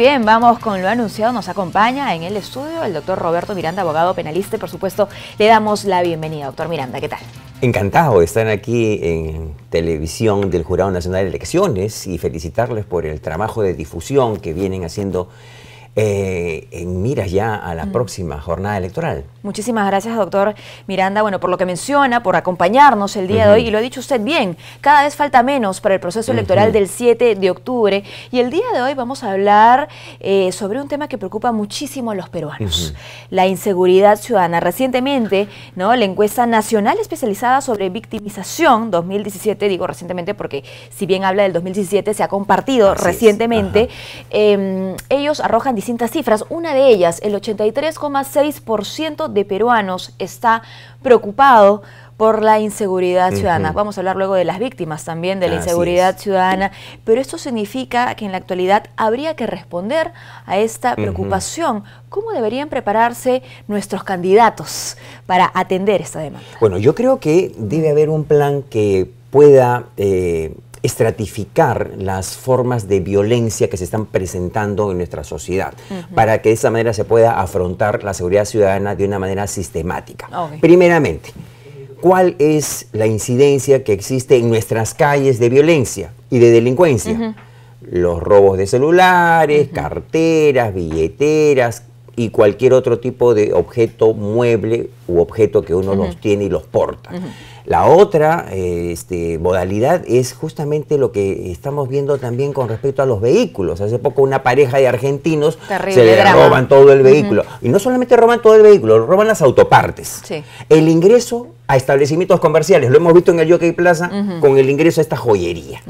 bien, vamos con lo anunciado. Nos acompaña en el estudio el doctor Roberto Miranda, abogado penalista. por supuesto, le damos la bienvenida. Doctor Miranda, ¿qué tal? Encantado de estar aquí en televisión del Jurado Nacional de Elecciones y felicitarles por el trabajo de difusión que vienen haciendo eh, en miras ya a la mm. próxima jornada electoral. Muchísimas gracias, doctor Miranda, bueno, por lo que menciona, por acompañarnos el día de hoy, y lo ha dicho usted bien, cada vez falta menos para el proceso electoral del 7 de octubre, y el día de hoy vamos a hablar eh, sobre un tema que preocupa muchísimo a los peruanos, la inseguridad ciudadana. Recientemente, ¿no? la encuesta nacional especializada sobre victimización 2017, digo recientemente porque si bien habla del 2017, se ha compartido recientemente, em, ellos arrojan distintas cifras una de ellas, el 83,6% de peruanos está preocupado por la inseguridad ciudadana. Vamos a hablar luego de las víctimas también de la inseguridad ciudadana, pero esto significa que en la actualidad habría que responder a esta preocupación. ¿Cómo deberían prepararse nuestros candidatos para atender esta demanda? Bueno, yo creo que debe haber un plan que pueda eh, estratificar las formas de violencia que se están presentando en nuestra sociedad, para que de esa manera se pueda afrontar la seguridad ciudadana de una manera sistemática. Primeramente, ¿cuál es la incidencia que existe en nuestras calles de violencia y de delincuencia? Los robos de celulares, carteras, billeteras y cualquier otro tipo de objeto mueble u objeto que uno los tiene y los porta. La otra eh, este, modalidad es justamente lo que estamos viendo también con respecto a los vehículos. Hace poco una pareja de argentinos se le roban todo el vehículo. Y no solamente roban todo el vehículo, roban las autopartes. El ingreso a establecimientos comerciales, lo hemos visto en el Jockey Plaza, con el ingreso a esta joyería.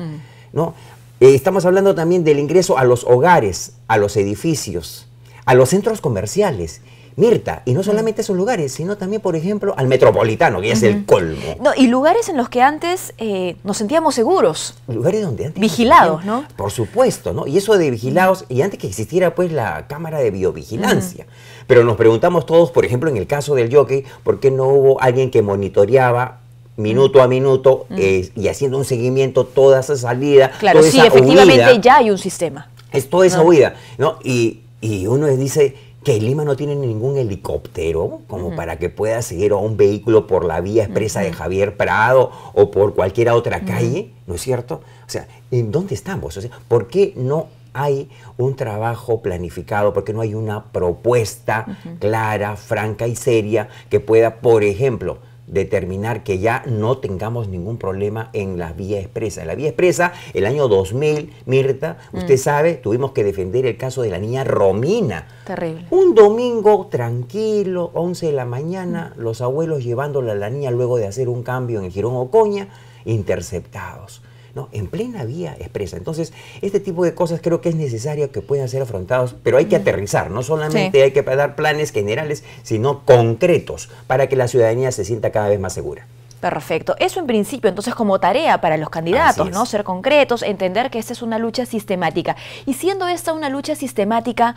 Eh, estamos hablando también del ingreso a los hogares, a los edificios, a los centros comerciales Mirta, y no mm. solamente esos lugares, sino también, por ejemplo, al Metropolitano, que es el colmo. No, y lugares en los que antes eh, nos sentíamos seguros. Lugares donde antes... Vigilados, ¿no? Por supuesto, ¿no? Y eso de vigilados, y antes que existiera pues la cámara de biovigilancia. Pero nos preguntamos todos, por ejemplo, en el caso del jockey, ¿por qué no hubo alguien que monitoreaba minuto a minuto eh, y haciendo un seguimiento toda esa salida. Claro, sí, efectivamente ya hay un sistema. Es toda esa ah. huida, ¿no? Y, y uno dice, que en Lima no tiene ningún helicóptero como para que pueda seguir a un vehículo por la vía expresa de Javier Prado o por cualquier otra calle, ¿no es cierto? O sea, ¿en dónde estamos? ¿por qué no hay un trabajo planificado, ¿Por qué no hay una propuesta clara, franca y seria que pueda, por ejemplo, determinar que ya no tengamos ningún problema en la vía expresa. En la vía expresa, el año 2000, Mirta, usted mm. sabe, tuvimos que defender el caso de la niña Romina. Terrible. Un domingo tranquilo, 11 de la mañana, mm. los abuelos llevándola a la niña luego de hacer un cambio en el Girón Ocoña, interceptados. ¿no? en plena vía expresa. Entonces, este tipo de cosas creo que es necesario que puedan ser afrontados, pero hay que aterrizar, no solamente hay que dar planes generales, sino concretos, para que la ciudadanía se sienta cada vez más segura. Perfecto. Eso en principio, entonces, como tarea para los candidatos, ¿no? Ser concretos, entender que esta es una lucha sistemática. Y siendo esta una lucha sistemática,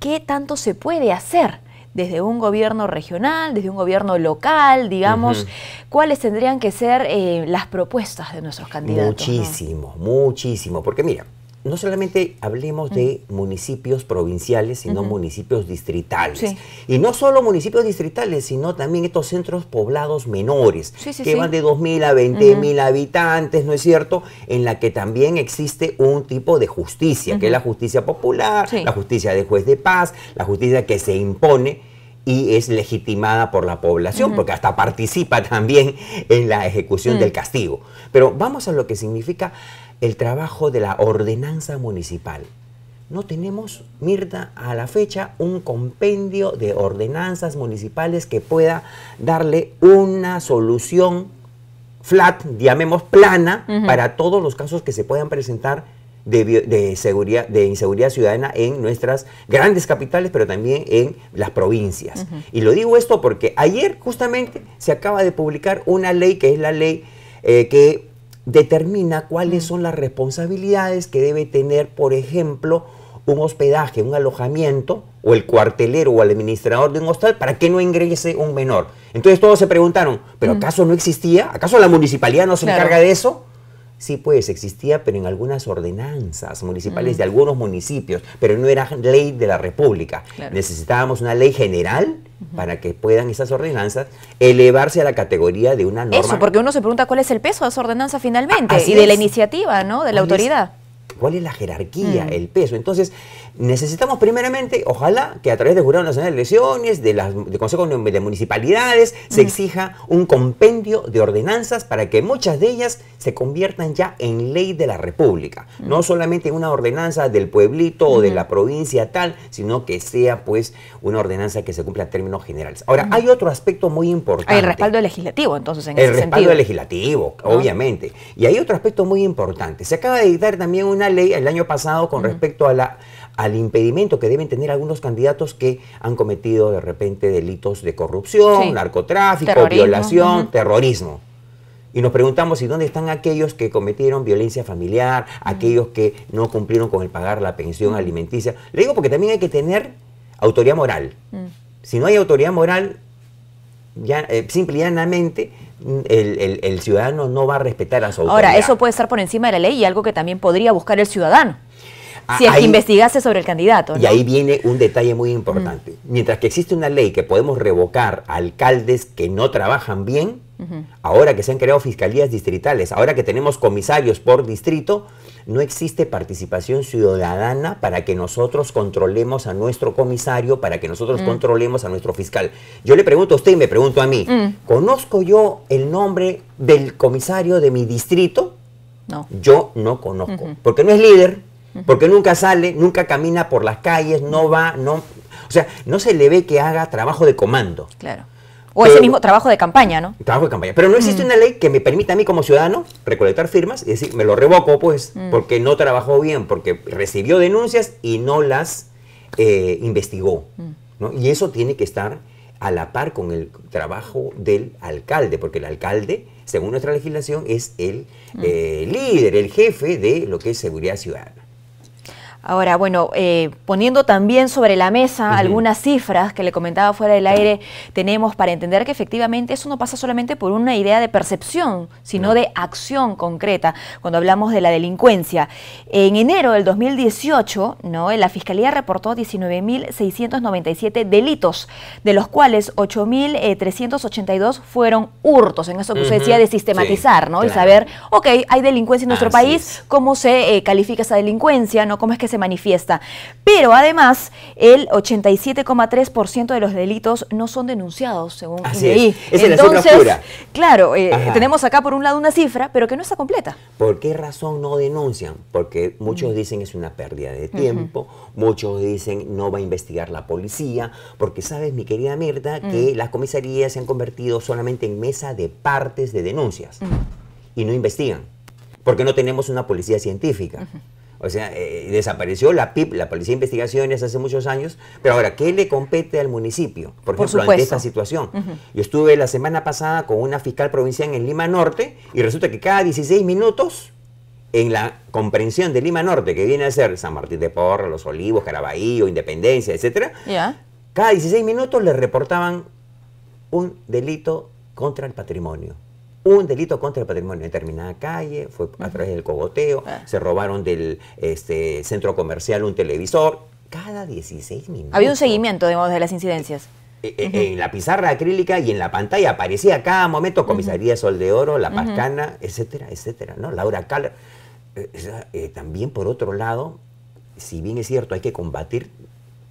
¿qué tanto se puede hacer? desde un gobierno regional, desde un gobierno local, digamos, cuáles tendrían que ser eh, las propuestas de nuestros candidatos. Muchísimo, muchísimo, porque mira, no solamente hablemos de municipios provinciales, sino municipios distritales. Y no solo municipios distritales, sino también estos centros poblados menores, que van de 2.000 a 20.000 habitantes, ¿no es cierto? En la que también existe un tipo de justicia, que es la justicia popular, la justicia de juez de paz, la justicia que se impone y es legitimada por la población, porque hasta participa también en la ejecución mm. del castigo. Pero vamos a lo que significa el trabajo de la ordenanza municipal. No tenemos, Mirta, a la fecha un compendio de ordenanzas municipales que pueda darle una solución flat, llamemos plana, para todos los casos que se puedan presentar de, seguridad, de inseguridad ciudadana en nuestras grandes capitales, pero también en las provincias. Y lo digo esto porque ayer justamente se acaba de publicar una ley que es la ley eh, que determina cuáles mm. son las responsabilidades que debe tener, por ejemplo, un hospedaje, un alojamiento, o el cuartelero o el administrador de un hostal para que no ingrese un menor. Entonces todos se preguntaron, ¿pero mm. acaso no existía? ¿Acaso la municipalidad no se encarga de eso? Sí, pues existía, pero en algunas ordenanzas municipales de algunos municipios, pero no era ley de la República. Necesitábamos una ley general para que puedan esas ordenanzas elevarse a la categoría de una norma. Eso, porque uno se pregunta cuál es el peso de esa ordenanza finalmente y de la iniciativa, ¿no? De la autoridad cuál es la jerarquía, mm. el peso. Entonces, necesitamos primeramente, ojalá, que a través del Jurado Nacional de Elecciones, de las de consejos de municipalidades, se mm. exija un compendio de ordenanzas para que muchas de ellas se conviertan ya en ley de la República. Mm. No solamente en una ordenanza del pueblito o de la provincia tal, sino que sea pues una ordenanza que se cumpla en términos generales. Ahora, hay otro aspecto muy importante. El respaldo legislativo, entonces, en El respaldo legislativo, obviamente. Y hay otro aspecto muy importante. Se acaba de dictar también una ley el año pasado con respecto a la, al impedimento que deben tener algunos candidatos que han cometido de repente delitos de corrupción, narcotráfico, violación, terrorismo. Y nos preguntamos si dónde están aquellos que cometieron violencia familiar, aquellos que no cumplieron con el pagar la pensión alimenticia. Le digo porque también hay que tener autoridad moral. Mm. Si no hay autoridad moral, ya, eh, simple y llanamente el, el, ciudadano no va a respetar a su autoridad. Ahora, eso puede estar por encima de la ley y algo que también podría buscar el ciudadano. Ah, si investigase sobre el candidato. Y ahí viene un detalle muy mm. importante. Mientras que existe una ley que podemos revocar a alcaldes que no trabajan bien, Ahora que se han creado fiscalías distritales, ahora que tenemos comisarios por distrito, no existe participación ciudadana para que nosotros controlemos a nuestro comisario, para que nosotros mm. controlemos a nuestro fiscal. Yo le pregunto a usted y me pregunto a mí, mm. ¿conozco yo el nombre del comisario de mi distrito? No. Yo no conozco, porque no es líder, porque nunca sale, nunca camina por las calles, no va, no... O sea, no se le ve que haga trabajo de comando. Claro. O ese mismo trabajo de campaña, ¿no? Trabajo de campaña. Pero no existe mm. una ley que me permita a mí como ciudadano recolectar firmas y decir, me lo revoco, pues, mm. porque no trabajó bien, porque recibió denuncias y no las eh, investigó. Mm. ¿no? Y eso tiene que estar a la par con el trabajo del alcalde, porque el alcalde, según nuestra legislación, es el eh, líder, el jefe de lo que es seguridad ciudadana. Ahora, bueno, eh, poniendo también sobre la mesa algunas cifras que le comentaba fuera del aire, tenemos para entender que efectivamente eso no pasa solamente por una idea de percepción, sino de acción concreta, cuando hablamos de la delincuencia. En enero del 2018, ¿no? la Fiscalía reportó 19.697 delitos, de los cuales 8.382 fueron hurtos, en eso que usted decía de sistematizar, ¿no? Y saber, ok, hay delincuencia en nuestro país, ¿cómo se eh, califica esa delincuencia? ¿no? ¿Cómo es que se manifiesta. Pero además, el 87,3% de los delitos no son denunciados, según Entonces, claro, eh, tenemos acá por un lado una cifra, pero que no está completa. ¿Por qué razón no denuncian? Porque muchos dicen es una pérdida de tiempo, muchos dicen no va a investigar la policía, porque sabes, mi querida Mirta, mm. que las comisarías se han convertido solamente en mesa de partes de denuncias y no investigan, porque no tenemos una policía científica. O sea, eh, eh, desapareció la PIP, la Policía de Investigaciones, hace muchos años, pero ahora, ¿qué le compete al municipio? Por, ejemplo, ante esta situación. Yo estuve la semana pasada con una fiscal provincial en Lima Norte y resulta que cada 16 minutos en la comprensión de Lima Norte, que viene a ser San Martín de Porra, Los Olivos, Caraballo, Independencia, etcétera, cada 16 minutos le reportaban un delito contra el patrimonio un delito contra el patrimonio en determinada calle, fue a través del cogoteo, ah. se robaron del este, centro comercial un televisor, cada 16 minutos. Había un seguimiento, digamos, de las incidencias. E, e, en la pizarra acrílica y en la pantalla aparecía cada momento Comisaría Sol de Oro, La Pascana, etcétera, etcétera, ¿no? Laura eh, eh, también, por otro lado, si bien es cierto, hay que combatir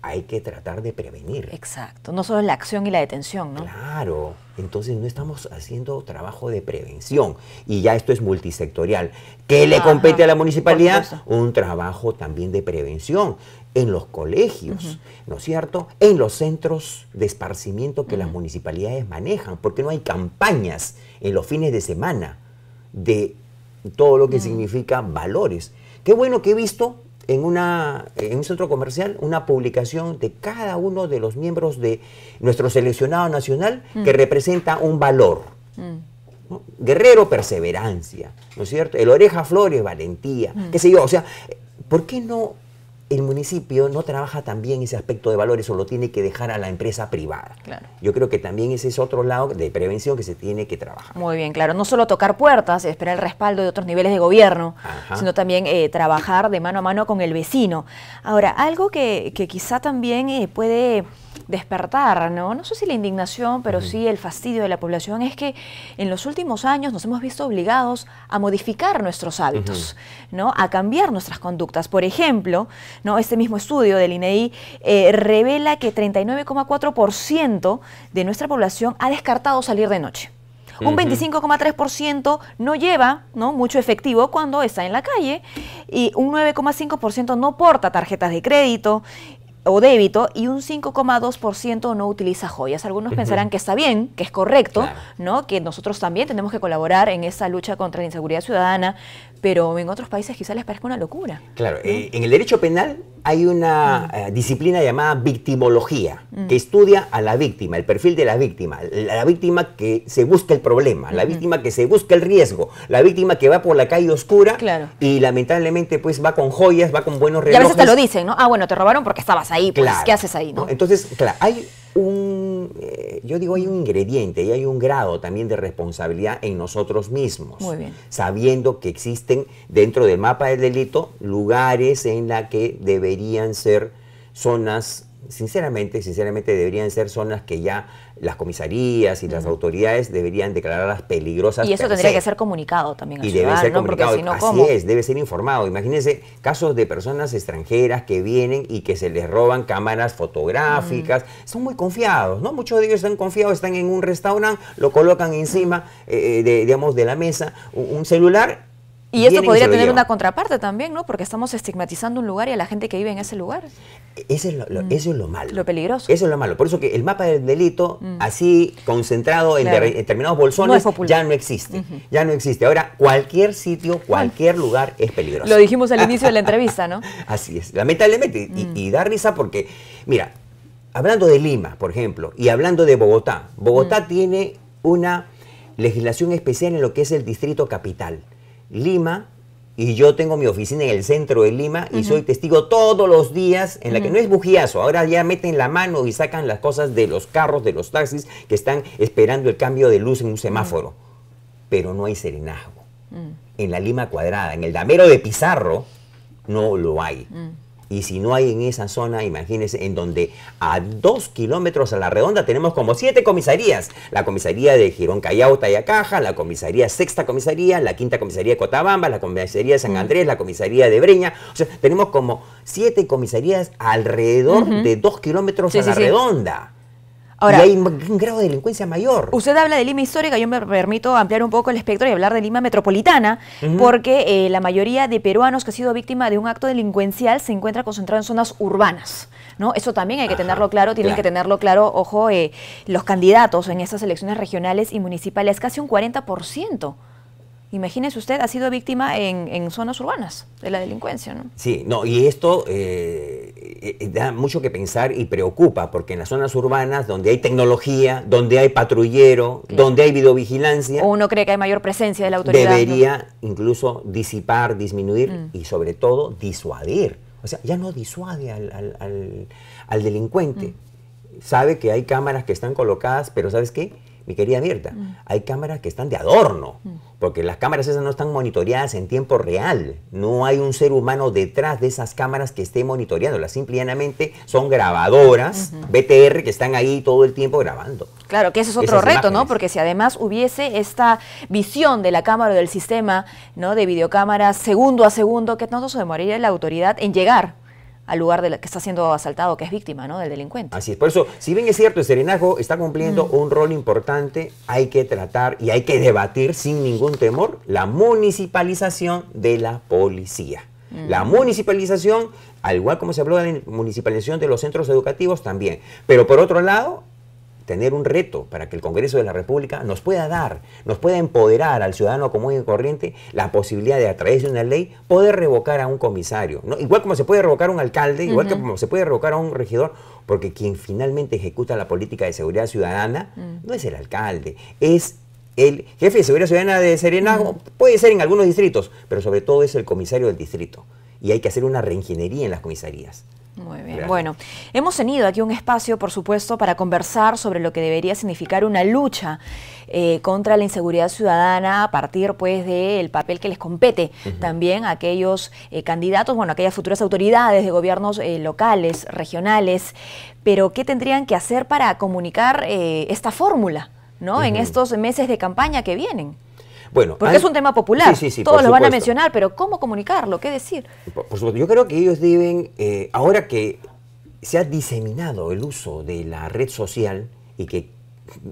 hay que tratar de prevenir. Exacto, no solo la acción y la detención, ¿no? Claro, entonces no estamos haciendo trabajo de prevención y ya esto es multisectorial. ¿Qué le compete a la municipalidad? Un trabajo también de prevención en los colegios, ¿no es cierto? En los centros de esparcimiento que las municipalidades manejan, porque no hay campañas en los fines de semana de todo lo que significa valores. Qué bueno que he visto en, una, en un centro comercial una publicación de cada uno de los miembros de nuestro seleccionado nacional que mm. representa un valor. Mm. Guerrero, perseverancia, ¿no es cierto? El oreja flores, valentía, mm. qué sé yo. O sea, ¿por qué no el municipio no trabaja también ese aspecto de valores o lo tiene que dejar a la empresa privada. Yo creo que también ese es otro lado de prevención que se tiene que trabajar. Muy bien, claro. No solo tocar puertas, y esperar el respaldo de otros niveles de gobierno, sino también eh, trabajar de mano a mano con el vecino. Ahora, algo que, quizá también eh, puede despertar, ¿no? No sé si la indignación, pero sí el fastidio de la población es que en los últimos años nos hemos visto obligados a modificar nuestros hábitos, ¿no? A cambiar nuestras conductas. Por ejemplo, ¿no? Este mismo estudio del INEI e eh, revela que 39,4% de nuestra población ha descartado salir de noche. Un 25,3% no lleva ¿no? mucho efectivo cuando está en la calle y un 9,5% no porta tarjetas de crédito o débito y un 5,2% no utiliza joyas. Algunos pensarán que está bien, que es correcto, ¿no? que nosotros también tenemos que colaborar en esa lucha contra la inseguridad ciudadana, pero en otros países quizás les parezca una locura. Claro, eh, en el derecho penal hay una mm. eh, disciplina llamada victimología, mm. que estudia a la víctima, el perfil de la víctima, la, víctima que se busca el problema, la víctima que se busca el riesgo, la víctima que va por la calle oscura y lamentablemente pues va con joyas, va con buenos relojes. Y a veces te lo dicen, ¿no? Ah, bueno, te robaron porque estabas ahí, pues, ¿qué haces ahí? Entonces, claro, hay un eh, yo digo, hay un ingrediente y hay un grado también de responsabilidad en nosotros mismos. Sabiendo que existen dentro del mapa del delito lugares en la que deberían ser zonas sinceramente, sinceramente deberían ser zonas que ya las comisarías y las autoridades deberían declararlas peligrosas. Y eso tendría que ser comunicado también. y debe ser comunicado. ¿no? Así es, debe ser informado. Imagínense casos de personas extranjeras que vienen y que se les roban cámaras fotográficas. Mm. Son muy confiados, ¿no? Muchos de ellos están confiados, están en un restaurante, lo colocan encima, eh, eh, de, digamos, de la mesa, un celular y eso podría tener una contraparte también, ¿no? Porque estamos estigmatizando un lugar y a la gente que vive en ese lugar. Mm. Eso es lo, malo. Lo peligroso. Eso es lo malo. Por eso que el mapa del delito, mm. así concentrado en determinados bolsones, ya no existe. Ya no existe. Ahora, cualquier sitio, cualquier lugar es peligroso. Lo dijimos al inicio de la entrevista, ¿no? así es. Lamentablemente. Y, mm. y da risa porque, mira, hablando de Lima, por ejemplo, y hablando de Bogotá, Bogotá tiene una legislación especial en lo que es el distrito capital. Lima y yo tengo mi oficina en el centro de Lima y soy testigo todos los días en la que no es bugiazo, ahora ya meten la mano y sacan las cosas de los carros, de los taxis que están esperando el cambio de luz en un semáforo, pero no hay serenazgo. Mm. En la Lima cuadrada, en el damero de Pizarro, no lo hay. Mm. Y si no hay en esa zona, imagínense, en donde a dos kilómetros a la redonda tenemos como siete comisarías. La comisaría de Girón y Tayacaja, la comisaría sexta comisaría, la quinta comisaría de Cotabamba, la comisaría de San mm. Andrés, la comisaría de Breña. O sea, tenemos como siete comisarías alrededor de dos kilómetros a la redonda y hay un grado de delincuencia mayor. Usted habla de Lima histórica, yo me permito ampliar un poco el espectro y hablar de Lima metropolitana, porque eh, la mayoría de peruanos que ha sido víctima de un acto delincuencial se encuentra concentrado en zonas urbanas. ¿no? Eso también hay que tenerlo claro, tienen que tenerlo claro, ojo, eh, los candidatos en estas elecciones regionales y municipales, casi un 40% imagínese usted, ha sido víctima en, zonas urbanas de la delincuencia, ¿no? Sí, no, y esto eh, eh, eh, da mucho que pensar y preocupa, porque en las zonas urbanas, donde hay tecnología, donde hay patrullero, donde hay videovigilancia... uno cree que hay mayor presencia de la autoridad. Debería incluso disipar, disminuir mm. y sobre todo disuadir. O sea, ya no disuade al, delincuente. Mm. Sabe que hay cámaras que están colocadas, pero ¿sabes qué? mi querida Mirta, mm. hay cámaras que están de adorno, mm. porque las cámaras esas no están monitoreadas en tiempo real. No hay un ser humano detrás de esas cámaras que esté monitoreándolas. Simplemente son grabadoras, BTR, que están ahí todo el tiempo grabando. Claro, que ese es otro reto, ¿no? Porque si además hubiese esta visión de la cámara o del sistema, ¿no? De videocámaras segundo a segundo, que tanto se demoraría la autoridad en llegar? al lugar de la, que está siendo asaltado, que es víctima ¿no? del delincuente. Así es, por eso, si bien es cierto, el serenazgo está cumpliendo un rol importante, hay que tratar y hay que debatir sin ningún temor la municipalización de la policía. Mm. La municipalización, al igual como se habló de la municipalización de los centros educativos también. Pero por otro lado, tener un reto para que el Congreso de la República nos pueda dar, nos pueda empoderar al ciudadano común y corriente la posibilidad de a través de una ley poder revocar a un comisario. Igual como se puede revocar a un alcalde, igual como se puede revocar a un regidor, porque quien finalmente ejecuta la política de seguridad ciudadana mm. no es el alcalde, es el jefe de seguridad ciudadana de Serenago, puede ser en algunos distritos, pero sobre todo es el comisario del distrito. Y hay que hacer una reingeniería en las comisarías. Muy bien. Bueno, hemos tenido aquí un espacio, por supuesto, para conversar sobre lo que debería significar una lucha eh, contra la inseguridad ciudadana a partir, pues, del papel que les compete también a aquellos eh, candidatos, bueno, a aquellas futuras autoridades de gobiernos eh, locales, regionales. Pero, ¿qué tendrían que hacer para comunicar esta fórmula, ¿no? En estos meses de campaña que vienen. Bueno, Porque es un tema popular, todos lo van a mencionar, pero ¿cómo comunicarlo? ¿Qué decir? Por, supuesto, yo creo que ellos deben, eh, ahora que se ha diseminado el uso de la red social y que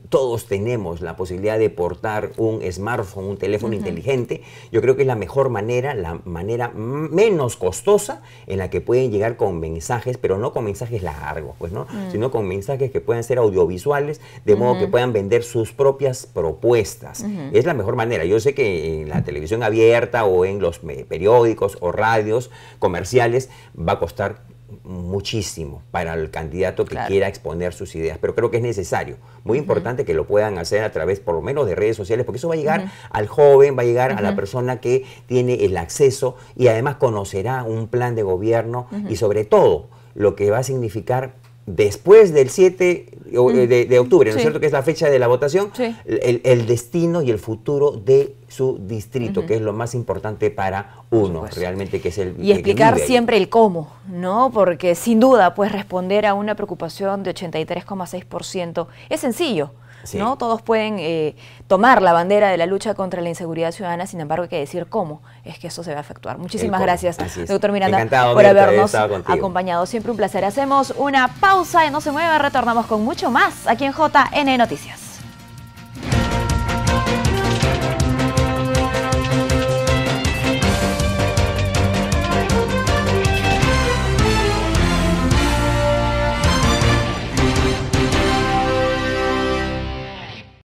todos tenemos la posibilidad de portar un smartphone, un teléfono inteligente, yo creo que es la mejor manera, la manera menos costosa en la que pueden llegar con mensajes, pero no con mensajes largos, pues, ¿no? Mm. Sino con mensajes que puedan ser audiovisuales, de modo que puedan vender sus propias propuestas. Es la mejor manera. Yo sé que en la televisión abierta o en los eh, periódicos o radios comerciales va a costar muchísimo para el candidato que quiera exponer sus ideas, pero creo que es necesario, muy importante que lo puedan hacer a través por lo menos de redes sociales, porque eso va a llegar al joven, va a llegar a la persona que tiene el acceso y además conocerá un plan de gobierno y sobre todo lo que va a significar después del 7 eh, de, octubre, ¿no es cierto? Que es la fecha de la votación, el, el destino y el futuro de su distrito, que es lo más importante para uno, realmente que es el... Y explicar siempre el cómo, ¿no? Porque sin duda, pues responder a una preocupación de 83,6% es sencillo. ¿no? Todos pueden eh, tomar la bandera de la lucha contra la inseguridad ciudadana, sin embargo hay que decir cómo es que eso se va a efectuar. Muchísimas gracias, doctor Miranda, por habernos acompañado. Siempre un placer. Hacemos una pausa y no se mueva, retornamos con mucho más aquí en JN Noticias.